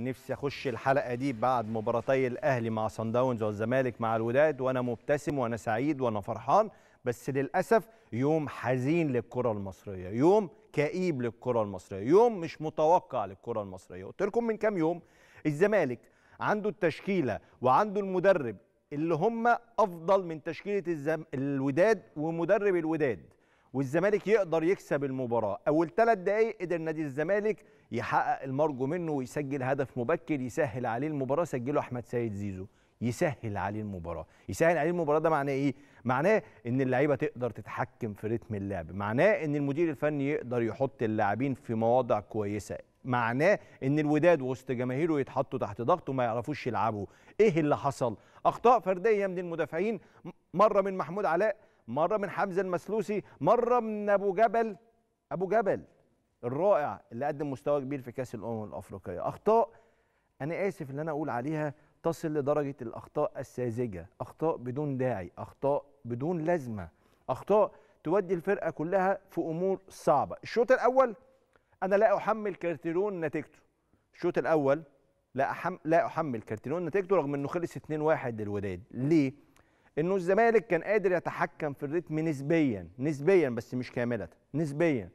نفسي اخش الحلقه دي بعد مباراتي الاهلي مع صن داونز والزمالك مع الوداد وانا مبتسم وانا سعيد وانا فرحان بس للاسف يوم حزين للكره المصريه يوم كئيب للكره المصريه يوم مش متوقع للكره المصريه قلت لكم من كام يوم الزمالك عنده التشكيله وعنده المدرب اللي هم افضل من تشكيله الزم... الوداد ومدرب الوداد والزمالك يقدر يكسب المباراه اول ثلاث دقائق قدر نادي الزمالك يحقق المرجو منه ويسجل هدف مبكر يسهل عليه المباراه سجله احمد سيد زيزو يسهل عليه المباراه يسهل عليه المباراه ده معناه ايه معناه ان اللعيبه تقدر تتحكم في رتم اللعب معناه ان المدير الفني يقدر يحط اللاعبين في مواضع كويسه معناه ان الوداد وسط جماهيره يتحطوا تحت ضغط وما يعرفوش يلعبوا ايه اللي حصل اخطاء فرديه من المدافعين مره من محمود علاء مره من حمزه المسلوسي مره من ابو جبل ابو جبل الرائع اللي قدم مستوى كبير في كاس الامم الافريقيه اخطاء انا اسف ان انا اقول عليها تصل لدرجه الاخطاء الساذجه اخطاء بدون داعي اخطاء بدون لازمه اخطاء تودي الفرقه كلها في امور صعبه الشوط الاول انا لا احمل كارتيرون نتيجته الشوط الاول لا أحم... لا احمل كارتيرون نتيجته رغم انه خلص 2-1 للوداد ليه انه الزمالك كان قادر يتحكم في الريتم نسبيا نسبيا بس مش كامله نسبيا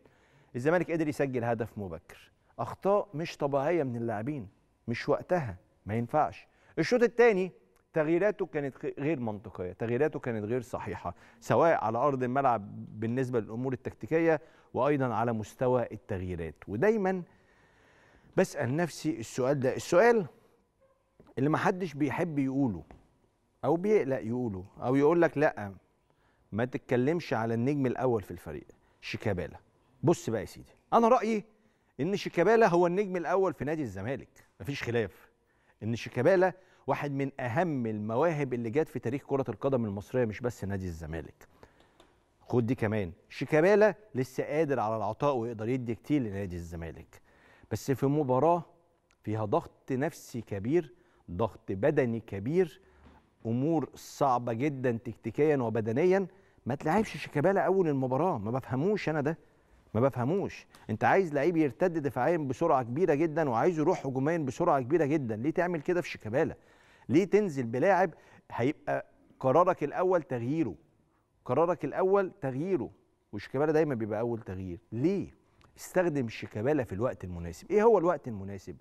الزمالك قدر يسجل هدف مبكر اخطاء مش طبيعيه من اللاعبين مش وقتها ما ينفعش الشوط الثاني تغييراته كانت غير منطقيه تغييراته كانت غير صحيحه سواء على ارض الملعب بالنسبه للامور التكتيكيه وايضا على مستوى التغييرات ودايما بسال نفسي السؤال ده السؤال اللي محدش بيحب يقوله او بيقلق يقوله او يقول لك لا ما تتكلمش على النجم الاول في الفريق شيكابالا بص بقى يا سيدي انا رايي ان شيكابالا هو النجم الاول في نادي الزمالك مفيش خلاف ان شيكابالا واحد من اهم المواهب اللي جت في تاريخ كره القدم المصريه مش بس نادي الزمالك خد دي كمان شيكابالا لسه قادر على العطاء ويقدر يدي كتير لنادي الزمالك بس في مباراه فيها ضغط نفسي كبير ضغط بدني كبير امور صعبه جدا تكتيكيا وبدنيا ما تلعبش شيكابالا اول المباراه ما بفهموش انا ده ما بفهموش انت عايز لعيب يرتد دفاعيا بسرعه كبيره جدا وعايزه يروح هجوميا بسرعه كبيره جدا ليه تعمل كده في شيكابالا ليه تنزل بلاعب هيبقى قرارك الاول تغييره قرارك الاول تغييره وشيكابالا دايما بيبقى اول تغيير ليه استخدم شيكابالا في الوقت المناسب ايه هو الوقت المناسب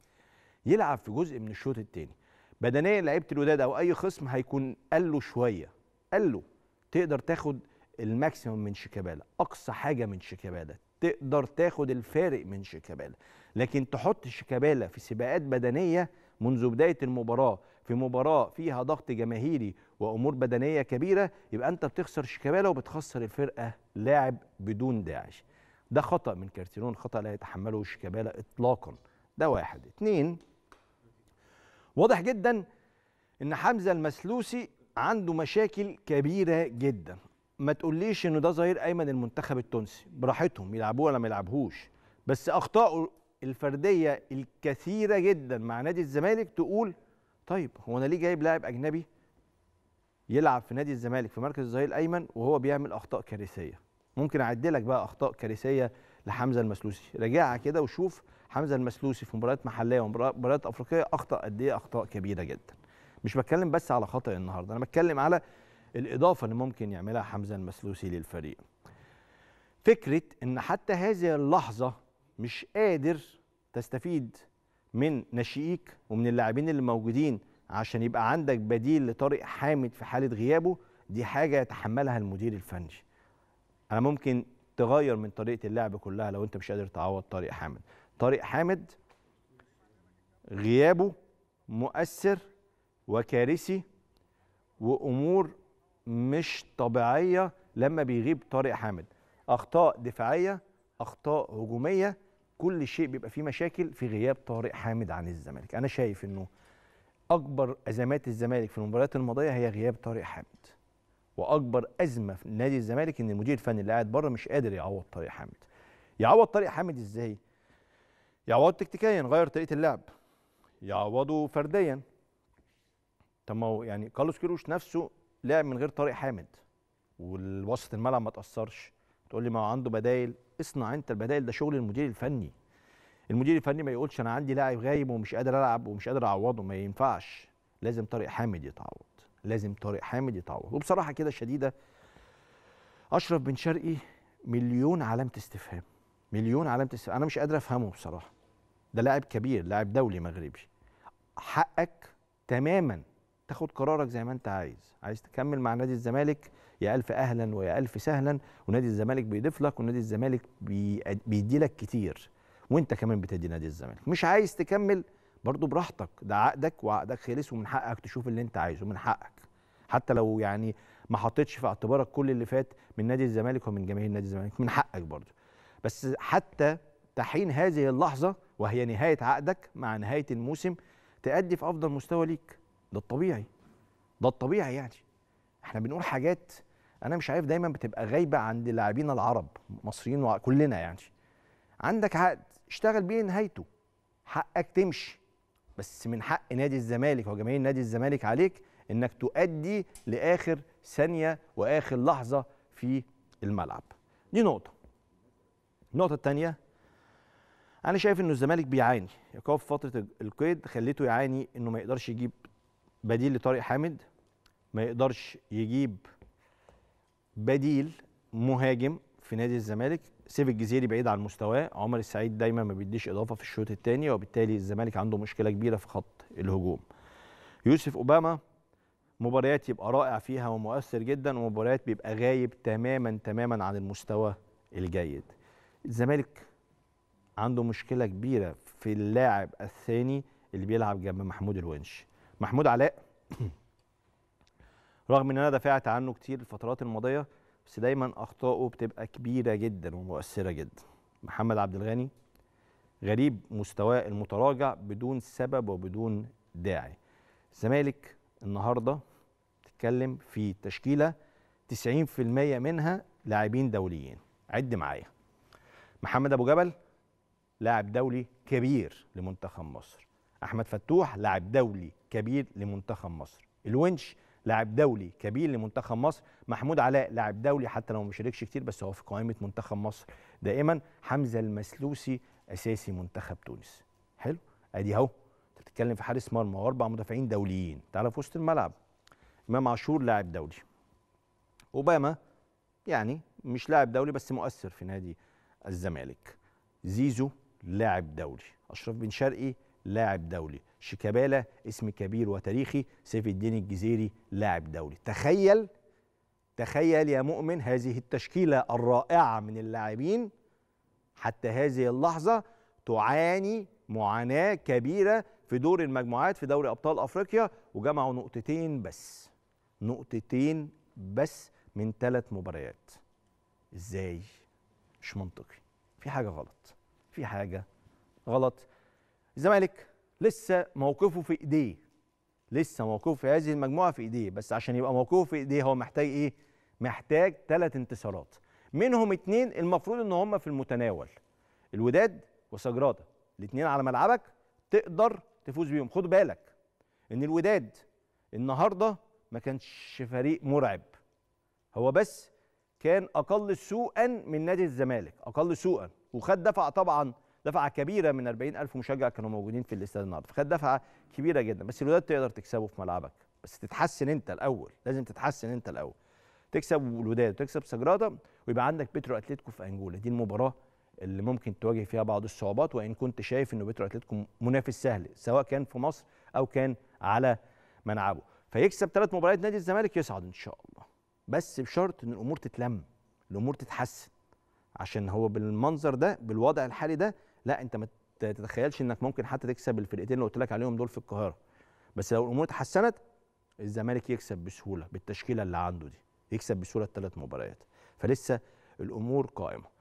يلعب في جزء من الشوط الثاني بدنيا لعيبه الوداد او اي خصم هيكون قال له شويه قال له تقدر تاخد الماكسيمم من شيكابالا اقصى حاجه من شيكابالا تقدر تاخد الفارق من شيكابالا لكن تحط شيكابالا في سباقات بدنيه منذ بدايه المباراه في مباراه فيها ضغط جماهيري وامور بدنيه كبيره يبقى انت بتخسر شيكابالا وبتخسر الفرقه لاعب بدون داعش ده خطا من كارتيرون خطا لا يتحمله شيكابالا اطلاقا ده واحد اتنين واضح جدا ان حمزه المسلوسي عنده مشاكل كبيره جدا ما تقوليش انه ده ظهير ايمن المنتخب التونسي براحتهم يلعبوه ولا ما يلعبوهوش بس اخطائه الفرديه الكثيره جدا مع نادي الزمالك تقول طيب هو انا ليه جايب لاعب اجنبي يلعب في نادي الزمالك في مركز الظهير الايمن وهو بيعمل اخطاء كارثيه ممكن اعدلك بقى اخطاء كارثيه لحمزه المسلوسي راجعها كده وشوف حمزه المسلوسي في مباريات محليه ومباريات افريقيه اخطا قد ايه اخطاء كبيره جدا مش بتكلم بس على خطا النهارده انا بتكلم على الإضافة اللي ممكن يعملها حمزة المسلوسي للفريق فكرة أن حتى هذه اللحظة مش قادر تستفيد من ناشئيك ومن اللاعبين اللي موجودين عشان يبقى عندك بديل لطارق حامد في حالة غيابه دي حاجة يتحملها المدير الفني أنا ممكن تغير من طريقة اللعب كلها لو أنت مش قادر تعوض طارق حامد طارق حامد غيابه مؤثر وكارثي وامور مش طبيعيه لما بيغيب طارق حامد اخطاء دفاعيه اخطاء هجوميه كل شيء بيبقى فيه مشاكل في غياب طارق حامد عن الزمالك انا شايف انه اكبر ازمات الزمالك في المباريات الماضيه هي غياب طارق حامد واكبر ازمه في نادي الزمالك ان المدير الفني اللي قاعد بره مش قادر يعوض طارق حامد يعوض طارق حامد ازاي يعوض تكتيكيا غير طريقه اللعب يعوضه فرديا طب ما هو يعني كارلوس كيروش نفسه لعب من غير طارق حامد والوسط الملعب ما تاثرش تقول لي ما هو عنده بدايل اصنع انت البدايل ده شغل المدير الفني المدير الفني ما يقولش انا عندي لاعب غايب ومش قادر العب ومش قادر اعوضه ما ينفعش لازم طارق حامد يتعوض لازم طارق حامد يتعوض وبصراحه كده شديده اشرف بن شرقي مليون علامه استفهام مليون علامه استفهام انا مش قادر افهمه بصراحه ده لاعب كبير لاعب دولي مغربي حقك تماما تاخد قرارك زي ما انت عايز عايز تكمل مع نادي الزمالك يا الف اهلا ويا الف سهلا ونادي الزمالك بيضيف لك ونادي الزمالك بيدي لك كتير وانت كمان بتدي نادي الزمالك مش عايز تكمل برضو براحتك ده عقدك وعقدك خلص ومن حقك تشوف اللي انت عايزه من حقك حتى لو يعني ما حطيتش في اعتبارك كل اللي فات من نادي الزمالك ومن جماهير نادي الزمالك من حقك برضو بس حتى تحين هذه اللحظه وهي نهايه عقدك مع نهايه الموسم تأدي في افضل مستوى ليك ده الطبيعي ده الطبيعي يعني احنا بنقول حاجات انا مش عارف دايما بتبقى غايبه عند اللاعبين العرب مصريين وكلنا يعني عندك عقد اشتغل بيه نهايته حقك تمشي بس من حق نادي الزمالك وجماهير نادي الزمالك عليك انك تؤدي لاخر ثانيه واخر لحظه في الملعب دي نقطه النقطه الثانيه انا شايف انه الزمالك بيعاني ايقاف فتره القيد خليته يعاني انه ما يقدرش يجيب بديل لطارق حامد ما يقدرش يجيب بديل مهاجم في نادي الزمالك سيف الجزيري بعيد عن مستواه عمر السعيد دايما ما بيديش اضافه في الشوط الثاني وبالتالي الزمالك عنده مشكله كبيره في خط الهجوم يوسف اوباما مباريات يبقى رائع فيها ومؤثر جدا ومباريات بيبقى غايب تماما تماما عن المستوى الجيد الزمالك عنده مشكله كبيره في اللاعب الثاني اللي بيلعب جنب محمود الونش محمود علاء رغم ان انا دافعت عنه كتير الفترات الماضيه بس دايما اخطائه بتبقى كبيره جدا ومؤثره جدا محمد عبد الغني غريب مستواه المتراجع بدون سبب وبدون داعي الزمالك النهارده بتتكلم في تشكيله 90% منها لاعبين دوليين عد معايا محمد ابو جبل لاعب دولي كبير لمنتخب مصر احمد فتوح لاعب دولي كبير لمنتخب مصر الونش لاعب دولي كبير لمنتخب مصر محمود علاء لاعب دولي حتى لو ما بيشاركش كتير بس هو في قائمه منتخب مصر دائما حمزه المسلوسي اساسي منتخب تونس حلو ادي اهو انت بتتكلم في حارس مرمى واربع مدافعين دوليين تعالى في وسط الملعب امام عاشور لاعب دولي اوباما يعني مش لاعب دولي بس مؤثر في نادي الزمالك زيزو لاعب دولي اشرف بن شرقي لاعب دولي شيكابالا اسم كبير وتاريخي سيف الدين الجزيري لاعب دولي تخيل تخيل يا مؤمن هذه التشكيلة الرائعة من اللاعبين حتى هذه اللحظة تعاني معاناة كبيرة في دور المجموعات في دوري أبطال أفريقيا وجمعوا نقطتين بس نقطتين بس من ثلاث مباريات ازاي مش منطقي في حاجة غلط في حاجة غلط الزمالك لسه موقفه في ايديه لسه موقفه في هذه المجموعه في ايديه بس عشان يبقى موقفه في ايديه هو محتاج ايه محتاج ثلاث انتصارات منهم اتنين المفروض ان هم في المتناول الوداد وسجراده الاتنين على ملعبك تقدر تفوز بيهم خد بالك ان الوداد النهارده ما كانش فريق مرعب هو بس كان اقل سوءا من نادي الزمالك اقل سوءا وخد دفع طبعا دفعه كبيره من 40 الف مشجع كانوا موجودين في الاستاد النهارده فخد دفعه كبيره جدا بس الوداد تقدر تكسبه في ملعبك بس تتحسن انت الاول لازم تتحسن انت الاول تكسب الوداد وتكسب سجرادا ويبقى عندك بيترو اتلتيكو في انجولا دي المباراه اللي ممكن تواجه فيها بعض الصعوبات وان كنت شايف انه بيترو اتلتيكو منافس سهل سواء كان في مصر او كان على ملعبه فيكسب ثلاث مباريات نادي الزمالك يصعد ان شاء الله بس بشرط ان الامور تتلم الامور تتحسن عشان هو بالمنظر ده بالوضع الحالي ده لا انت ما تتخيلش انك ممكن حتى تكسب الفرقتين اللي قلت لك عليهم دول في القاهره بس لو الامور اتحسنت الزمالك يكسب بسهوله بالتشكيله اللي عنده دي يكسب بسهوله الثلاث مباريات فلسه الامور قائمه